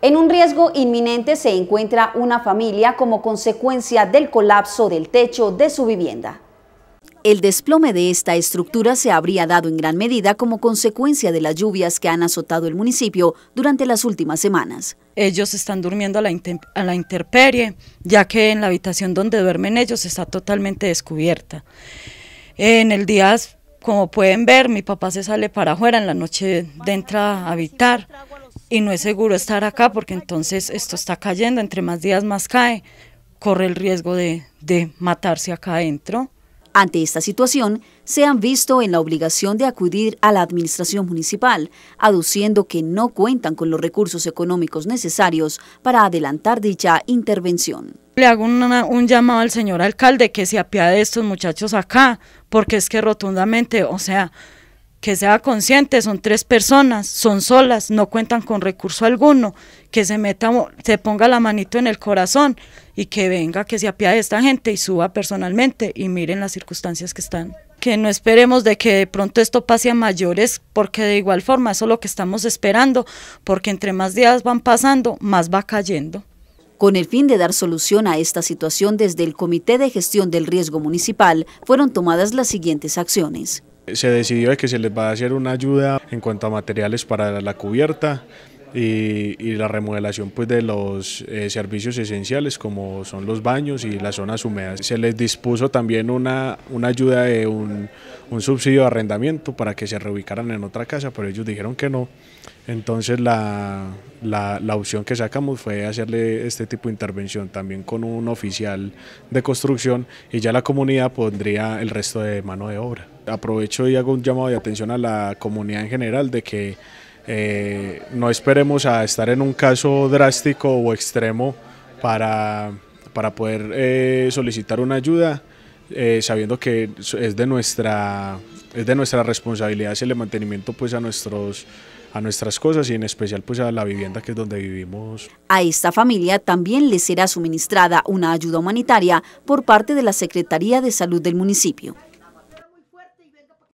En un riesgo inminente se encuentra una familia como consecuencia del colapso del techo de su vivienda. El desplome de esta estructura se habría dado en gran medida como consecuencia de las lluvias que han azotado el municipio durante las últimas semanas. Ellos están durmiendo a la, intemperie, interperie, ya que en la habitación donde duermen ellos está totalmente descubierta. En el día, como pueden ver, mi papá se sale para afuera, en la noche entra a habitar y no es seguro estar acá porque entonces esto está cayendo, entre más días más cae, corre el riesgo de, de matarse acá adentro. Ante esta situación, se han visto en la obligación de acudir a la administración municipal, aduciendo que no cuentan con los recursos económicos necesarios para adelantar dicha intervención. Le hago un llamado al señor alcalde que se apiade de estos muchachos acá, porque es que rotundamente, o sea, que sea consciente, son tres personas, son solas, no cuentan con recurso alguno, que se meta, se ponga la manito en el corazón y que venga, que se apiade esta gente y suba personalmente y miren las circunstancias que están. Que no esperemos de que de pronto esto pase a mayores, porque de igual forma eso es lo que estamos esperando, porque entre más días van pasando, más va cayendo. Con el fin de dar solución a esta situación desde el Comité de Gestión del Riesgo Municipal, fueron tomadas las siguientes acciones se decidió que se les va a hacer una ayuda en cuanto a materiales para la cubierta y, la remodelación pues, de los eh, servicios esenciales como son los baños y las zonas húmedas. Se les dispuso también una, ayuda de un, subsidio de arrendamiento para que se reubicaran en otra casa, pero ellos dijeron que no. Entonces la, la, opción que sacamos fue hacerle este tipo de intervención también con un oficial de construcción y ya la comunidad pondría el resto de mano de obra. Aprovecho y hago un llamado de atención a la comunidad en general de que eh, no esperemos a estar en un caso drástico o extremo para, poder eh, solicitar una ayuda, eh, sabiendo que es de nuestra de responsabilidad el mantenimiento pues a a nuestras cosas y en especial pues a la vivienda que es donde vivimos. A esta familia también le será suministrada una ayuda humanitaria por parte de la Secretaría de Salud del municipio.